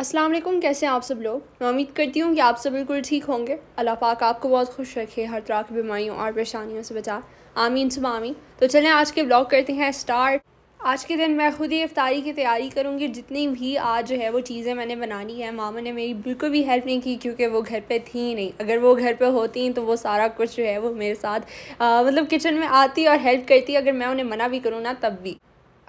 अस्सलाम वालेकुम कैसे हैं आप सब लोग मैं उम्मीद करती हूँ कि आप सब बिल्कुल ठीक होंगे अल्लाह पाक आपको बहुत खुश रखे हर तरह की बीमारियों और परेशानियों से बचा आमीन सुबह आमीन तो चलें आज के ब्लॉग करते हैं स्टार्ट आज के दिन मैं खुद ही इफ्तारी की तैयारी करूँगी जितनी भी आज जो है वो चीज़ें मैंने बनानी है मामा ने मेरी बिल्कुल भी हेल्प नहीं की क्योंकि वो घर पे थी नहीं अगर वो घर पे होती तो वो सारा कुछ जो है वो मेरे साथ आ, मतलब किचन में आती और हेल्प करती अगर मैं उन्हें मना भी करूँ ना तब भी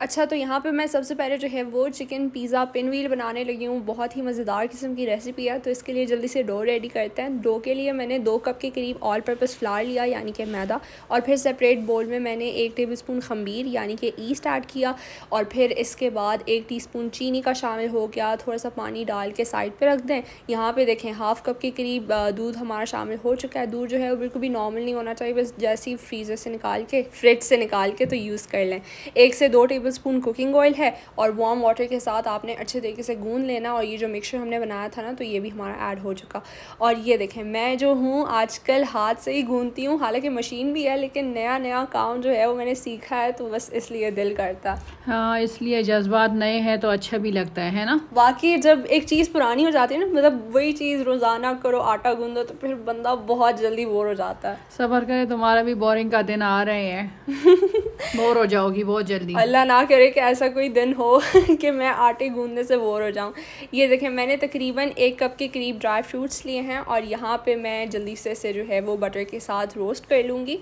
अच्छा तो यहाँ पे मैं सबसे पहले जो है वो चिकन पिज़्ज़ा पिन व्हील बनाने लगी हूँ बहुत ही मज़ेदार किस्म की रेसिपी है तो इसके लिए जल्दी से डो रेडी करते हैं डो के लिए मैंने दो कप के करीब ऑल पर्पज़ फ्लार लिया यानी कि मैदा और फिर सेपरेट बोल में मैंने एक टेबल स्पून खम्बीर यानी कि ईस्ट ऐड किया और फिर इसके बाद एक टी स्पून चीनी का शामिल हो गया थोड़ा सा पानी डाल के साइड पर रख दें यहाँ पर देखें हाफ़ कप के करीब दूध हमारा शामिल हो चुका है दूध जो है वो बिल्कुल भी नॉर्मल नहीं होना चाहिए बस जैसे ही फ्रीज़र से निकाल के फ्रिज से निकाल के तो यूज़ कर लें एक से दो टेबल टेबलस्पून कुकिंग ऑयल है और वार्म वाटर के साथ आपने अच्छे तरीके से गूंद लेना और ये जो मिक्सचर हमने बनाया था ना तो ये भी हमारा ऐड हो चुका और ये देखें मैं जो हूँ आजकल हाथ से ही गूंदती हूँ हालांकि मशीन भी है लेकिन नया नया काम जो है वो मैंने सीखा है तो बस इसलिए दिल करता हाँ इसलिए जज्बात नए हैं तो अच्छा भी लगता है ना वाकई जब एक चीज़ पुरानी हो जाती है ना मतलब वही चीज़ रोज़ाना करो आटा गूंदो तो फिर बंदा बहुत जल्दी बोर हो जाता है सफर करें तुम्हारा भी बोरिंग का दिन आ रहे हैं बोर हो जाओगी बहुत जल्दी अल्लाह ना दुआ करें कि ऐसा कोई दिन हो कि मैं आटे गूंदने से बोर हो जाऊँ ये देखें मैंने तकरीबन एक कप के करीब ड्राई फ्रूट्स लिए हैं और यहाँ पे मैं जल्दी से इसे जो है वो बटर के साथ रोस्ट कर लूँगी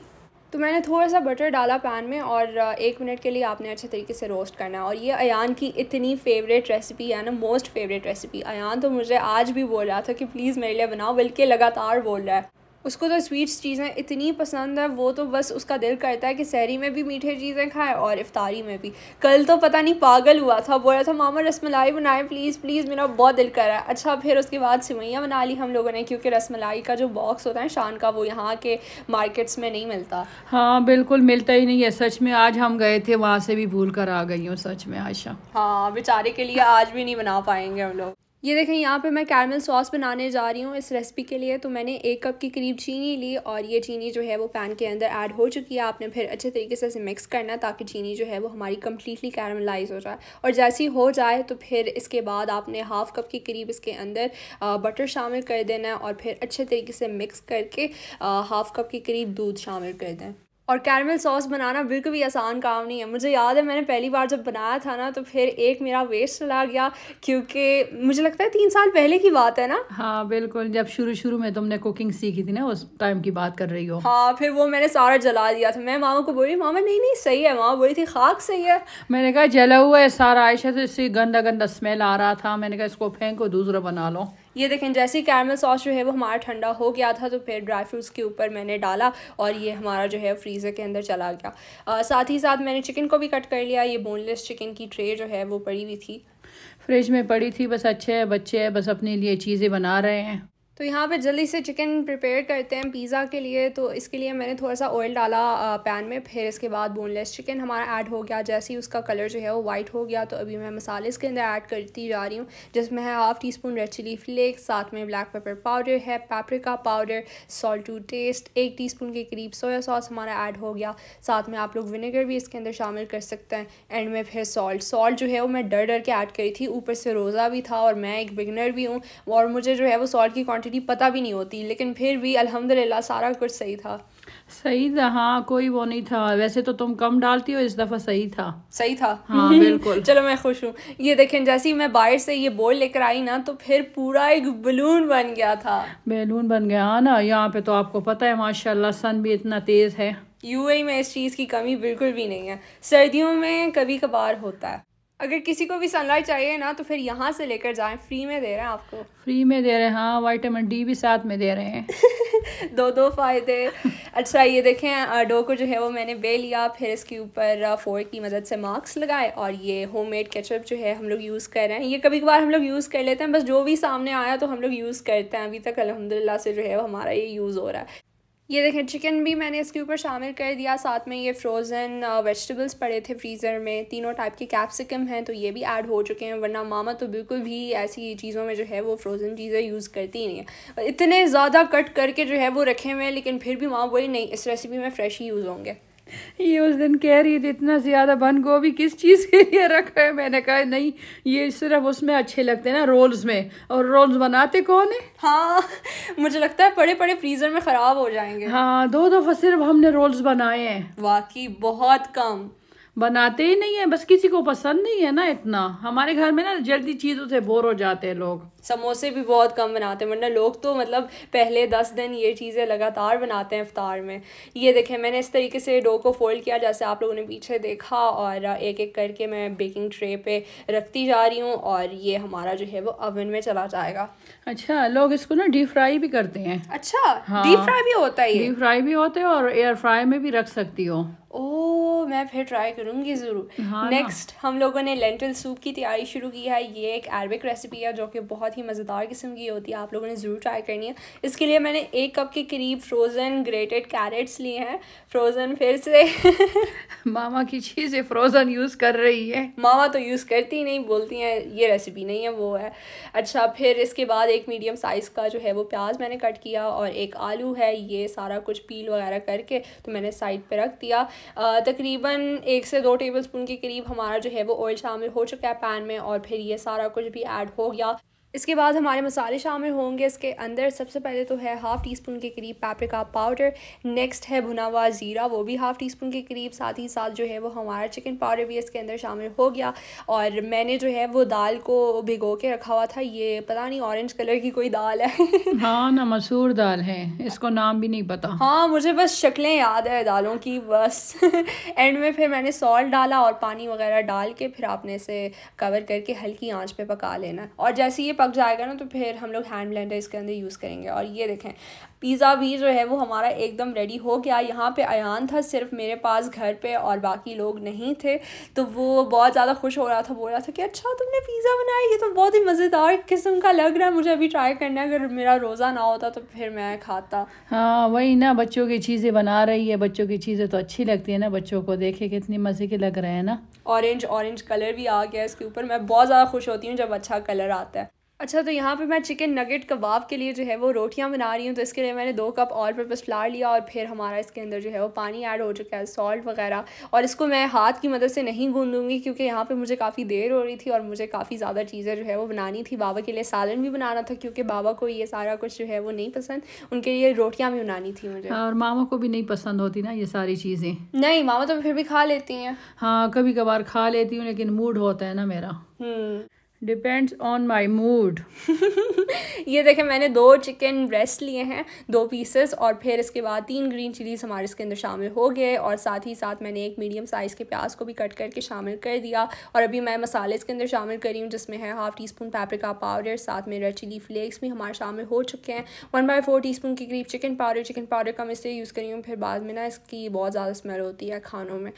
तो मैंने थोड़ा सा बटर डाला पैन में और एक मिनट के लिए आपने अच्छे तरीके से रोस्ट करना है और ये अयान की इतनी फेवरेट रेसिपी है ना मोस्ट फेवरेट रेसिपी अयान तो मुझे आज भी बोल रहा था कि प्लीज़ मेरे लिए बनाओ बल्कि लगातार बोल रहा है उसको तो स्वीट्स चीज़ें इतनी पसंद है वो तो बस उसका दिल करता है कि सहरी में भी मीठे चीज़ें खाए और इफ्तारी में भी कल तो पता नहीं पागल हुआ था बोला था मामा रसमलाई बनाए प्लीज़ प्लीज़ मेरा बहुत दिल कर रहा है अच्छा फिर उसके बाद सिवैयाँ बना ली हम लोगों ने क्योंकि रसमलाई का जो बॉक्स होता है शान का वो यहाँ के मार्केट्स में नहीं मिलता हाँ बिल्कुल मिलता ही नहीं है सच में आज हम गए थे वहाँ से भी भूल कर आ गई हूँ सच में आशा हाँ बेचारे के लिए आज भी नहीं बना पाएंगे हम लोग ये देखें यहाँ पे मैं कैरमल सॉस बनाने जा रही हूँ इस रेसिपी के लिए तो मैंने एक कप के करीब चीनी ली और ये चीनी जो है वो पैन के अंदर ऐड हो चुकी है आपने फिर अच्छे तरीके से इसे मिक्स करना ताकि चीनी जो है वो हमारी कम्प्लीटली कैरमलाइज हो जाए और जैसी हो जाए तो फिर इसके बाद आपने हाफ़ कप के करीब इसके अंदर बटर शामिल कर देना है और फिर अच्छे तरीके से मिक्स करके हाफ़ कप के करीब दूध शामिल कर दें और कैरमल सॉस बनाना बिल्कुल भी आसान काम नहीं है मुझे याद है मैंने पहली बार जब बनाया था ना तो फिर एक मेरा वेस्ट चला गया क्योंकि मुझे लगता है तीन साल पहले की बात है ना हाँ बिल्कुल जब शुरू शुरू में तुमने कुकिंग सीखी थी ना उस टाइम की बात कर रही हो हाँ फिर वो मैंने सारा जला दिया था मैं मामा को बोली मामा नहीं नहीं सही है मामा बोली थी खाक सही है मैंने कहा जला हुआ है सारा आयशा तो इससे गंदा गंदा स्मेल आ रहा था मैंने कहा इसको फेंको दूसरा बना लो ये देखें जैसे ही कैरमल सॉस जो है वो हमारा ठंडा हो गया था तो फिर ड्राई फ्रूट्स के ऊपर मैंने डाला और ये हमारा जो है फ्रीज़र के अंदर चला गया आ, साथ ही साथ मैंने चिकन को भी कट कर लिया ये बोनलेस चिकन की ट्रे जो है वो पड़ी हुई थी फ्रिज में पड़ी थी बस अच्छे है बच्चे है बस अपने लिए चीज़ें बना रहे हैं तो यहाँ पे जल्दी से चिकन प्रिपेयर करते हैं पिज़्ज़ा के लिए तो इसके लिए मैंने थोड़ा सा ऑयल डाला पैन में फिर इसके बाद बोनलेस चिकन हमारा ऐड हो गया जैसे ही उसका कलर जो है वो वाइट हो गया तो अभी मैं मसाले इसके अंदर ऐड करती जा रही हूँ जिसमें है half teaspoon red chilli flakes साथ में ब्लैक पेपर पाउडर है paprika powder salt to taste एक टी के करीब सोया सॉस हमारा ऐड हो गया साथ में आप लोग विनेगर भी इसके अंदर शामिल कर सकते हैं एंड में फिर सॉल्ट सॉल्ट जो है वो मैं डर डर के ऐड करी थी ऊपर से रोज़ा भी था और मैं एक बिगनर भी हूँ और मुझे जो है वो सॉल्ट की क्वान्टिटी क्वांटिटी पता भी नहीं होती लेकिन फिर भी अल्हम्दुलिल्लाह सारा कुछ सही था सही था हाँ कोई वो नहीं था वैसे तो तुम कम डालती हो इस दफ़ा सही था सही था हाँ बिल्कुल चलो मैं खुश हूँ ये देखें जैसे ही मैं बाहर से ये बोल लेकर आई ना तो फिर पूरा एक बलून बन गया था बैलून बन गया हाँ ना यहाँ पे तो आपको पता है माशाल्लाह सन भी इतना तेज़ है यूएई में इस चीज़ की कमी बिल्कुल भी नहीं है सर्दियों में कभी कभार होता है अगर किसी को भी सनलाइट चाहिए ना तो फिर यहाँ से लेकर जाएं फ्री में दे रहे हैं आपको फ्री में दे रहे हैं हाँ वाइटामिन डी भी साथ में दे रहे हैं दो दो फ़ायदे अच्छा ये देखें डो को जो है वो मैंने बे लिया फिर इसके ऊपर फोर की मदद से मार्क्स लगाए और ये होममेड केचप जो है हम लोग यूज़ कर रहे हैं ये कभी कभार हम लोग यूज़ कर लेते हैं बस जो भी सामने आया तो हम लोग यूज़ करते हैं अभी तक अलहमदिल्ला से जो है वो हमारा ये यूज़ हो रहा है ये देखें चिकन भी मैंने इसके ऊपर शामिल कर दिया साथ में ये फ्रोज़न वेजिटेबल्स uh, पड़े थे फ्रीज़र में तीनों टाइप के कैप्सिकम हैं तो ये भी ऐड हो चुके हैं वरना मामा तो बिल्कुल भी ऐसी चीज़ों में जो है वो फ्रोज़न चीज़ें यूज़ करती ही नहीं है इतने ज़्यादा कट करके जो है वो रखे हुए हैं लेकिन फिर भी मामा बोली नहीं इस रेसिपी में फ़्रेश ही यूज़ होंगे ये उस दिन कह रही थी इतना ज़्यादा बंद गोभी किस चीज़ के लिए रखा है मैंने कहा नहीं ये सिर्फ उसमें अच्छे लगते हैं ना रोल्स में और रोल्स बनाते कौन है हाँ मुझे लगता है बड़े बड़े फ्रीज़र में ख़राब हो जाएंगे हाँ दो दफ़ा सिर्फ हमने रोल्स बनाए हैं वाकई बहुत कम बनाते ही नहीं है बस किसी को पसंद नहीं है ना इतना हमारे घर में ना जल्दी चीज़ों से बोर हो जाते हैं लोग समोसे भी बहुत कम बनाते हैं वरना लोग तो मतलब पहले दस दिन ये चीज़ें लगातार बनाते हैं अफ्तार में ये देखें मैंने इस तरीके से डो को फ़ोल्ड किया जैसे आप लोगों ने पीछे देखा और एक एक करके मैं बेकिंग ट्रे पे रखती जा रही हूँ और ये हमारा जो है वो अवन में चला जाएगा अच्छा लोग इसको ना डीप फ्राई भी करते हैं अच्छा हाँ, डीप फ्राई भी होता है डीप फ्राई भी होते हैं और एयर फ्राई में भी रख सकती हो ओ मैं फिर ट्राई करूँगी ज़रूर नेक्स्ट हाँ, हाँ। हम लोगों ने लेंटल सूप की तैयारी शुरू की है ये एक अरबिक रेसिपी है जो कि बहुत ही मज़ेदार किस्म की होती है आप लोगों ने ज़रूर ट्राई करनी है इसके लिए मैंने एक कप के करीब फ्रोज़न ग्रेटेड कैरेट्स लिए हैं फ्रोज़न फिर से मामा की चीज़ें फ्रोज़न यूज़ कर रही है मामा तो यूज़ करती ही नहीं बोलती हैं ये रेसिपी नहीं है वो है अच्छा फिर इसके बाद एक मीडियम साइज़ का जो है वो प्याज मैंने कट किया और एक आलू है ये सारा कुछ पील वगैरह करके तो मैंने साइड पर रख दिया तकरीबन एक से दो टेबल स्पून के करीब हमारा जो है वो ऑयल शामिल हो चुका है पैन में और फिर ये सारा कुछ भी ऐड हो गया इसके बाद हमारे मसाले शामिल होंगे इसके अंदर सबसे पहले तो है हाफ़ टी स्पून के करीब पैप्रिका पाउडर नेक्स्ट है भुना हुआ ज़ीरा वो भी हाफ़ टी स्पून के करीब साथ ही साथ जो है वो हमारा चिकन पाउडर भी इसके अंदर शामिल हो गया और मैंने जो है वो दाल को भिगो के रखा हुआ था ये पता नहीं ऑरेंज कलर की कोई दाल है हाँ ना मसूर दाल है इसको नाम भी नहीं पता हाँ मुझे बस शक्लें याद है दालों की बस एंड में फिर मैंने सॉल्ट डाला और पानी वगैरह डाल के फिर आपने इसे कवर करके हल्की आँच पर पका लेना और जैसे ये पक जाएगा ना तो फिर हम लोग हैंड ब्लेंडर इसके अंदर यूज़ करेंगे और ये देखें पिज़्ज़ा भी जो है वो हमारा एकदम रेडी हो गया यहाँ पे अयान था सिर्फ मेरे पास घर पे और बाकी लोग नहीं थे तो वो बहुत ज़्यादा खुश हो रहा था बोल रहा था कि अच्छा तुमने पिज़्ज़ा बनाया ये तो बहुत ही मज़ेदार किस्म का लग रहा है मुझे अभी ट्राई करना है अगर मेरा रोज़ा ना होता तो फिर मैं खाता हाँ वही ना बच्चों की चीज़ें बना रही है बच्चों की चीज़ें तो अच्छी लगती है ना बच्चों को देखे कितनी मज़े के लग रहे हैं ना ऑरेंज ऑरेंज कलर भी आ गया इसके ऊपर मैं बहुत ज़्यादा खुश होती हूँ जब अच्छा कलर आता है अच्छा तो यहाँ पे मैं चिकन नगेट कबाब के लिए जो है वो रोटियाँ बना रही हूँ तो इसके लिए मैंने दो कप ऑल पर्पज़ फ्लार लिया और फिर हमारा इसके अंदर जो है वो पानी ऐड हो चुका है सॉल्ट वगैरह और इसको मैं हाथ की मदद से नहीं गूंदूंगी क्योंकि यहाँ पे मुझे काफ़ी देर हो रही थी और मुझे काफ़ी ज़्यादा चीज़ें जो है वो बनानी थी बाबा के लिए सालन भी बनाना था क्योंकि बाबा को ये सारा कुछ जो है वो नहीं पसंद उनके लिए रोटियाँ भी बनानी थी मुझे हाँ, और मामा को भी नहीं पसंद होती ना ये सारी चीज़ें नहीं मामा तो फिर भी खा लेती हैं हाँ कभी कभार खा लेती हूँ लेकिन मूड होता है ना मेरा hmm. Depends on my mood ये देखें मैंने दो चिकन ब्रेस्ट लिए हैं दो पीसेस और फिर इसके बाद तीन ग्रीन चिलीज़ हमारे इसके अंदर शामिल हो गए और साथ ही साथ मैंने एक मीडियम साइज़ के प्याज को भी कट करके शामिल कर दिया और अभी मैं मसाले इसके अंदर शामिल करी हूँ जिसमें है half teaspoon paprika powder साथ में रेड चिली फ्लेक्स भी हमारे शामिल हो चुके हैं one by four teaspoon के करीब चिकन पाउडर चिकन पाउडर का मैं इसे यूज़ करी हूँ फिर बाद में ना इसकी बहुत ज़्यादा स्मेल होती है खानों में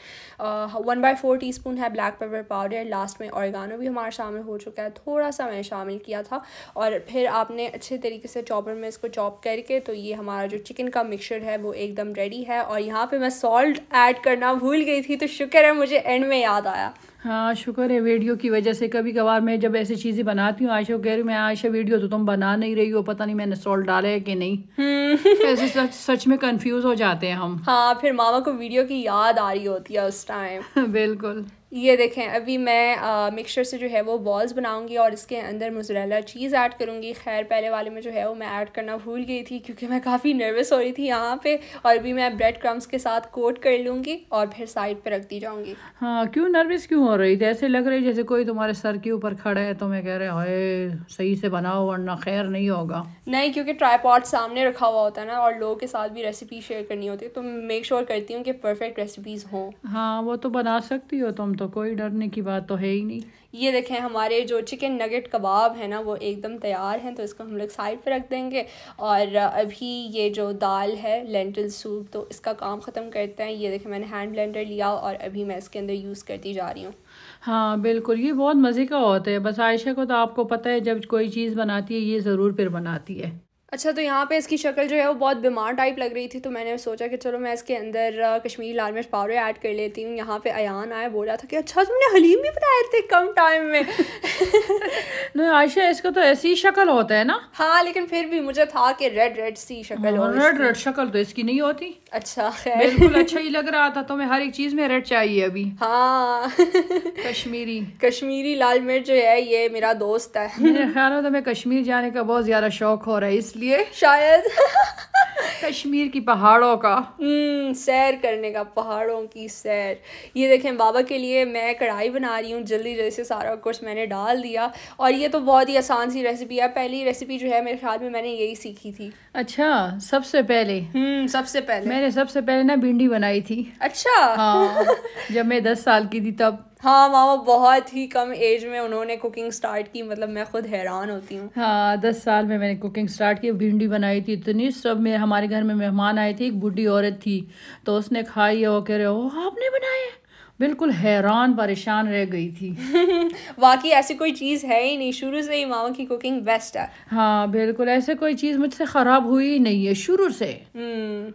one by four teaspoon है ब्लैक पेपर पाउडर लास्ट में ऑर्गानो भी हमारे शामिल हो चुके चुका है थोड़ा सा मैंने शामिल किया था और फिर आपने अच्छे तरीके से चॉपर में इसको चॉप करके तो ये हमारा जो चिकन का मिक्सचर है वो एकदम रेडी है और यहाँ पे मैं सॉल्ट ऐड करना भूल गई थी तो शुक्र है मुझे एंड में याद आया हाँ शुक्र है वीडियो की वजह से कभी कभार मैं जब ऐसी चीज़ें बनाती हूँ आयशा कह रही मैं आयशा वीडियो तो तुम बना नहीं रही हो पता नहीं मैंने सॉल्ट डाला है कि नहीं हम्म। ऐसे सच, सच में कंफ्यूज हो जाते हैं हम हाँ फिर मामा को वीडियो की याद आ रही होती है उस टाइम बिल्कुल ये देखें अभी मैं मिक्सचर से जो है वो बॉल्स बनाऊंगी और इसके अंदर मुजरेला चीज़ ऐड करूंगी खैर पहले वाले में जो है वो मैं ऐड करना भूल गई थी क्योंकि मैं काफ़ी नर्वस हो रही थी यहाँ पे और अभी मैं ब्रेड क्रम्स के साथ कोट कर लूँगी और फिर साइड पे रख दी जाऊँगी हाँ क्यों नर्वस क्यों हो रही जैसे लग रही जैसे कोई तुम्हारे सर के ऊपर खड़ा है तो मैं कह रहा हूँ सही से बनाओ वरना खैर नहीं होगा नहीं क्योंकि ट्राईपॉड सामने रखा हुआ होता है ना और लोगों के साथ भी रेसिपी शेयर करनी होती है तो मेक श्योर करती हूँ कि परफेक्ट रेसिपीज़ हों हाँ वो तो बना सकती हो तुम तो। तो कोई डरने की बात तो है ही नहीं ये देखें हमारे जो चिकन नगेट कबाब है ना वो एकदम तैयार हैं तो इसको हम लोग साइड पर रख देंगे और अभी ये जो दाल है लेंटल सूप तो इसका काम ख़त्म करते हैं ये देखें मैंने हैंड ब्लेंडर लिया और अभी मैं इसके अंदर यूज़ करती जा रही हूँ हाँ बिल्कुल ये बहुत मज़े का होता है बस आयशा को तो आपको पता है जब कोई चीज़ बनाती है ये ज़रूर फिर बनाती है अच्छा तो यहाँ पे इसकी शक्ल जो है वो बहुत बीमार टाइप लग रही थी तो मैंने सोचा कि चलो मैं इसके अंदर कश्मीरी लाल मिर्च पाउडर ऐड कर लेती हूँ यहाँ पे अयान आया बोला था कि अच्छा तुमने हलीम भी बनाए थे कम टाइम में नहीं आयशा इसका तो ऐसी शक्ल होता है ना हाँ लेकिन फिर भी मुझे था कि रेड रेड सी शक्ल हाँ, रेड रेड शक्ल तो इसकी नहीं होती अच्छा बिल्कुल अच्छा ही लग रहा था तो मैं हर एक चीज़ में रेड चाहिए अभी हाँ कश्मीरी कश्मीरी लाल मिर्च जो है ये मेरा दोस्त है मेरे ख्याल में तो मैं कश्मीर जाने का बहुत ज़्यादा शौक हो रहा है इसलिए लिए शायद कश्मीर की पहाड़ों का हम्म सैर करने का पहाड़ों की सैर ये देखें बाबा के लिए मैं कढ़ाई बना रही हूँ जल्दी जल्दी से सारा कुछ मैंने डाल दिया और ये तो बहुत ही आसान सी रेसिपी है पहली रेसिपी जो है मेरे ख्याल में मैंने यही सीखी थी अच्छा सबसे पहले हम्म सबसे पहले मैंने सबसे पहले ना भिंडी बनाई थी अच्छा हाँ जब मैं दस साल की थी तब हाँ मामा बहुत ही कम एज में उन्होंने कुकिंग स्टार्ट की मतलब मैं खुद हैरान होती हूँ हाँ दस साल में मैंने कुकिंग स्टार्ट की भिंडी बनाई थी इतनी सब मेरे हमारे घर में मेहमान आए थे एक बुढ़ी औरत थी तो उसने खाई है वो कह रहे हो आपने बनाया बिल्कुल हैरान परेशान रह गई थी बाकी ऐसी कोई चीज़ है ही नहीं शुरू से ही मामा की कुकिंग बेस्ट है हाँ बिल्कुल ऐसे कोई चीज़ मुझसे ख़राब हुई ही नहीं है शुरू से हम्म।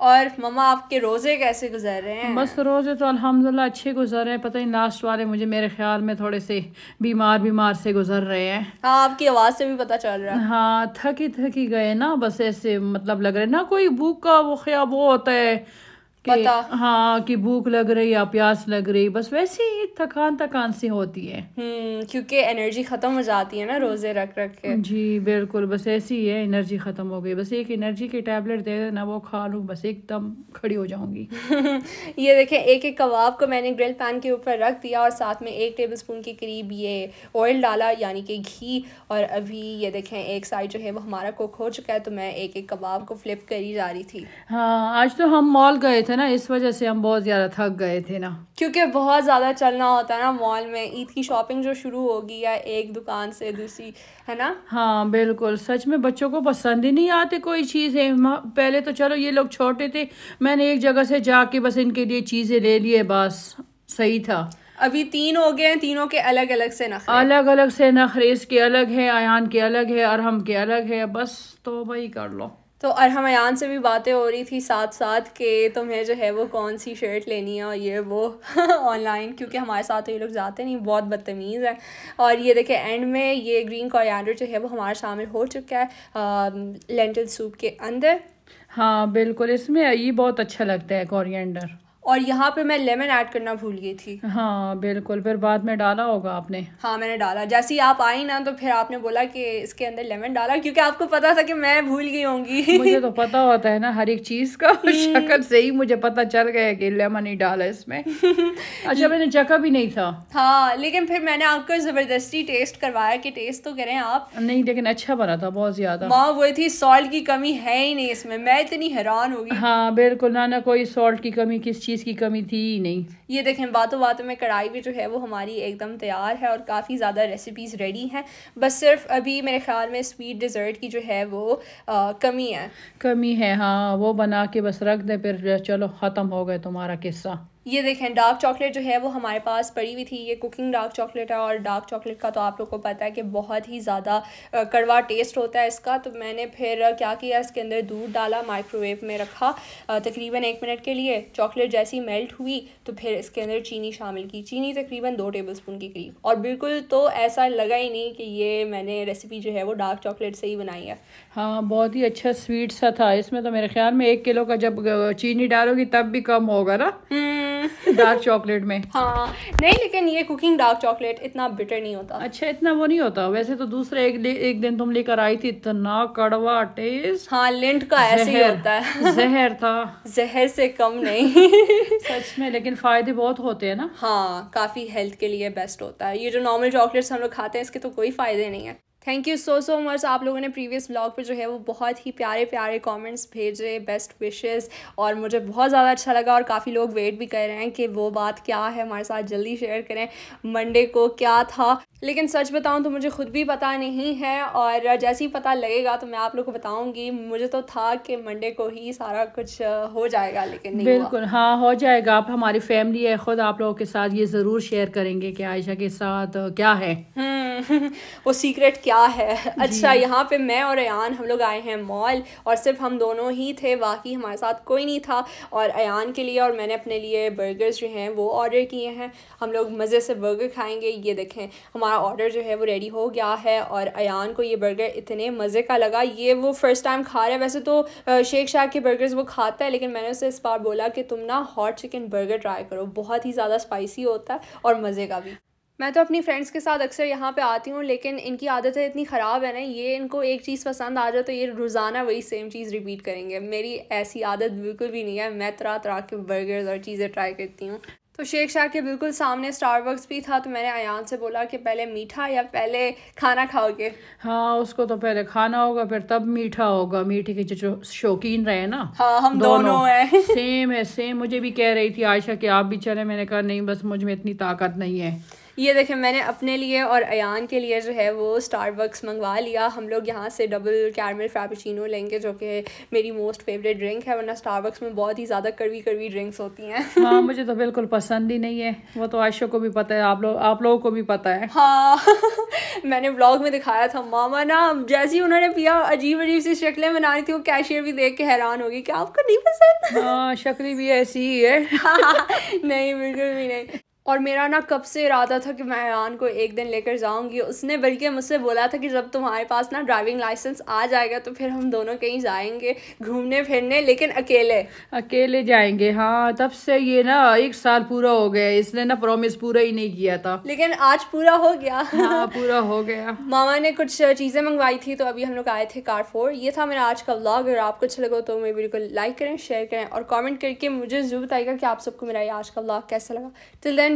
और मम्मा आपके रोज़े कैसे गुजर रहे हैं बस रोज़े तो अल्हम्दुलिल्लाह अच्छे गुजर रहे हैं पता ही लास्ट वाले मुझे मेरे ख्याल में थोड़े से बीमार बीमार से गुजर रहे हैं हाँ आपकी आवाज़ से भी पता चल रहा है हाँ थकी थकी गए ना बस ऐसे मतलब लग रहे ना कोई भूख का वो ख्या वो होता है पता हाँ कि भूख लग रही या प्यास लग रही बस वैसे ही थकान थकान सी होती है हम्म, क्योंकि एनर्जी खत्म हो जाती है ना रोजे रख रख के जी बिल्कुल बस ऐसी ही है एनर्जी खत्म हो गई बस एक एनर्जी की टैबलेट दे देना वो खा लू बस एकदम खड़ी हो जाऊंगी ये देखे एक एक कबाब को मैंने ग्रिल पैन के ऊपर रख दिया और साथ में एक टेबल स्पून के करीब ये ऑयल डाला यानी कि घी और अभी ये देखें एक साइड जो है वो हमारा कुक हो चुका है तो मैं एक एक कबाब को फ्लिप करी जा रही थी हाँ आज तो हम मॉल गए थे थे ना इस वजह से हम बहुत ज़्यादा थक गए थे ना क्योंकि बहुत ज़्यादा चलना होता है ना मॉल में ईद की शॉपिंग जो शुरू होगी या एक दुकान से दूसरी है ना हाँ बिल्कुल सच में बच्चों को पसंद ही नहीं आते कोई चीज़ है पहले तो चलो ये लोग छोटे थे मैंने एक जगह से जाके बस इनके लिए चीज़ें ले लिए बस सही था अभी तीन हो गए हैं तीनों के अलग अलग से नखरे अलग अलग से नखरे इसके अलग है आयान के अलग है अरहम के अलग है बस तो वही कर लो तो अरहमयान से भी बातें हो रही थी साथ साथ के तुम्हें तो जो है वो कौन सी शर्ट लेनी है और ये वो ऑनलाइन क्योंकि हमारे साथ ये लोग जाते नहीं बहुत बदतमीज़ है और ये देखे एंड में ये ग्रीन कोरिएंडर जो है वो हमारा शामिल हो चुका है लेंटल सूप के अंदर हाँ बिल्कुल इसमें ये बहुत अच्छा लगता है कोरिएंडर और यहाँ पे मैं लेमन ऐड करना भूल गई थी हाँ बिल्कुल फिर बाद में डाला होगा आपने हाँ मैंने डाला जैसे ही आप आई ना तो फिर आपने बोला कि इसके अंदर लेमन डाला क्योंकि आपको पता था कि मैं भूल गई होंगी मुझे तो पता होता है ना हर एक चीज़ का हम्म। शक्ल से ही मुझे पता चल गया कि लेमन ही डाला इसमें अच्छा मैंने चखा भी नहीं था हाँ लेकिन फिर मैंने आपको ज़बरदस्ती टेस्ट करवाया कि टेस्ट तो करें आप नहीं लेकिन अच्छा बना था बहुत ज़्यादा माँ वो थी सॉल्ट की कमी है ही नहीं इसमें मैं इतनी हैरान होगी हाँ बिल्कुल ना ना कोई सॉल्ट की कमी किस चीज़ चीज़ की कमी थी ही नहीं ये देखें बातों बातों में कढ़ाई भी जो है वो हमारी एकदम तैयार है और काफ़ी ज़्यादा रेसिपीज़ रेडी हैं बस सिर्फ अभी मेरे ख्याल में स्वीट डिज़र्ट की जो है वो आ, कमी है कमी है हाँ वो बना के बस रख दें फिर चलो ख़त्म हो गए तुम्हारा किस्सा ये देखें डार्क चॉकलेट जो है वो हमारे पास पड़ी हुई थी ये कुकिंग डार्क चॉकलेट है और डार्क चॉकलेट का तो आप लोग को पता है कि बहुत ही ज़्यादा कड़वा टेस्ट होता है इसका तो मैंने फिर क्या किया इसके अंदर दूध डाला माइक्रोवेव में रखा तकरीबन एक मिनट के लिए चॉकलेट जैसी मेल्ट हुई तो फिर इसके अंदर चीनी शामिल की चीनी तकरीबन दो टेबल स्पून के करीब और बिल्कुल तो ऐसा लगा ही नहीं कि ये मैंने रेसिपी जो है वो डार्क चॉकलेट से ही बनाई है हाँ बहुत ही अच्छा स्वीट सा था इसमें तो मेरे ख्याल में एक किलो का जब चीनी डालोगी तब भी कम होगा ना हम्म, डार्क चॉकलेट में हाँ नहीं लेकिन ये कुकिंग डार्क चॉकलेट इतना बिटर नहीं होता अच्छा इतना वो नहीं होता वैसे तो दूसरे एक एक दिन तुम लेकर आई थी इतना कड़वा टेस्ट हाँ लिंट का ऐसे ही होता है जहर था जहर से कम नहीं सच में लेकिन फायदे बहुत होते हैं ना हाँ काफी हेल्थ के लिए बेस्ट होता है ये जो नॉर्मल चॉकलेट्स हम लोग खाते हैं इसके तो कोई फायदे नहीं है thank you so so much आप लोगों ने प्रीवियस ब्लॉग पे जो है वो बहुत ही प्यारे प्यारे कमेंट्स भेजे बेस्ट विशेस और मुझे बहुत ज़्यादा अच्छा लगा और काफ़ी लोग वेट भी कर रहे हैं कि वो बात क्या है हमारे साथ जल्दी शेयर करें मंडे को क्या था लेकिन सच बताऊं तो मुझे खुद भी पता नहीं है और जैसे ही पता लगेगा तो मैं आप लोग को बताऊंगी मुझे तो था कि मंडे को ही सारा कुछ हो जाएगा लेकिन नहीं बिल्कुल हुआ। हाँ हो जाएगा आप हमारी फैमिली है खुद आप लोगों के साथ ये ज़रूर शेयर करेंगे कि आयशा के साथ क्या है हम्म। वो सीक्रेट क्या है अच्छा यहाँ पे मैं और अयान हम लोग आए हैं मॉल और सिर्फ हम दोनों ही थे बाकी हमारे साथ कोई नहीं था और अयान के लिए और मैंने अपने लिए बर्गर्स जो हैं वो ऑर्डर किए हैं हम लोग मज़े से बर्गर खाएंगे ये देखें हमारा ऑर्डर जो है वो रेडी हो गया है और अयान को ये बर्गर इतने मज़े का लगा ये वो फ़र्स्ट टाइम खा रहा है वैसे तो शेख शाह के बर्गर्स वो खाता है लेकिन मैंने उसे इस बार बोला कि तुम ना हॉट चिकन बर्गर ट्राई करो बहुत ही ज़्यादा स्पाइसी होता है और मज़े का भी मैं तो अपनी फ्रेंड्स के साथ अक्सर यहाँ पे आती हूँ लेकिन इनकी आदतें इतनी ख़राब है ना ये इनको एक चीज़ पसंद आ जाए तो ये रोज़ाना वही सेम चीज़ रिपीट करेंगे मेरी ऐसी आदत बिल्कुल भी नहीं है मैं तरह तरह के बर्गर्स और चीज़ें ट्राई करती हूँ तो शेख शाह के बिल्कुल सामने स्टारबक्स भी था तो मैंने अयान से बोला कि पहले मीठा या पहले खाना खाओगे हाँ उसको तो पहले खाना होगा फिर तब मीठा होगा मीठे के जो शौकीन रहे ना हाँ हम दोनों, दोनों हैं सेम है सेम मुझे भी कह रही थी आयशा कि आप भी चले मैंने कहा नहीं बस मुझ में इतनी ताकत नहीं है ये देखें मैंने अपने लिए और अयान के लिए जो है वो स्टारबक्स मंगवा लिया हम लोग यहाँ से डबल कैरमल फ्रापचिनो लेंगे जो कि मेरी मोस्ट फेवरेट ड्रिंक है वरना स्टारबक्स में बहुत ही ज़्यादा कड़वी कड़वी ड्रिंक्स होती हैं हाँ मुझे तो बिल्कुल पसंद ही नहीं है वो तो आयशो को भी पता है आप लोग आप लोगों को भी पता है हाँ मैंने ब्लॉग में दिखाया था मामा ना जैसे ही उन्होंने पिया अजीब अजीब सी शक्लें बना रही थी वो कैशियर भी देख के हैरान होगी क्या आपको नहीं पसंद हाँ शक्ल भी ऐसी ही है नहीं बिल्कुल भी नहीं और मेरा ना कब से इरादा था कि मैं ईरान को एक दिन लेकर जाऊंगी उसने बल्कि मुझसे बोला था कि जब तुम्हारे पास ना ड्राइविंग लाइसेंस आ जाएगा तो फिर हम दोनों कहीं जाएंगे घूमने फिरने लेकिन अकेले अकेले जाएंगे हाँ तब से ये ना एक साल पूरा हो गया इसने ना प्रोमिस पूरा ही नहीं किया था लेकिन आज पूरा हो गया हाँ पूरा हो गया मामा ने कुछ चीज़ें मंगवाई थी तो अभी हम लोग आए थे कार फोर ये था मेरा आज का ब्लॉग अगर आपको अच्छा लगा तो मेरे बिल्कुल लाइक करें शेयर करें और कॉमेंट करके मुझे जरूर बताएगा कि आप सबको मेरा ये आज का ब्लॉग कैसा लगा टिल देन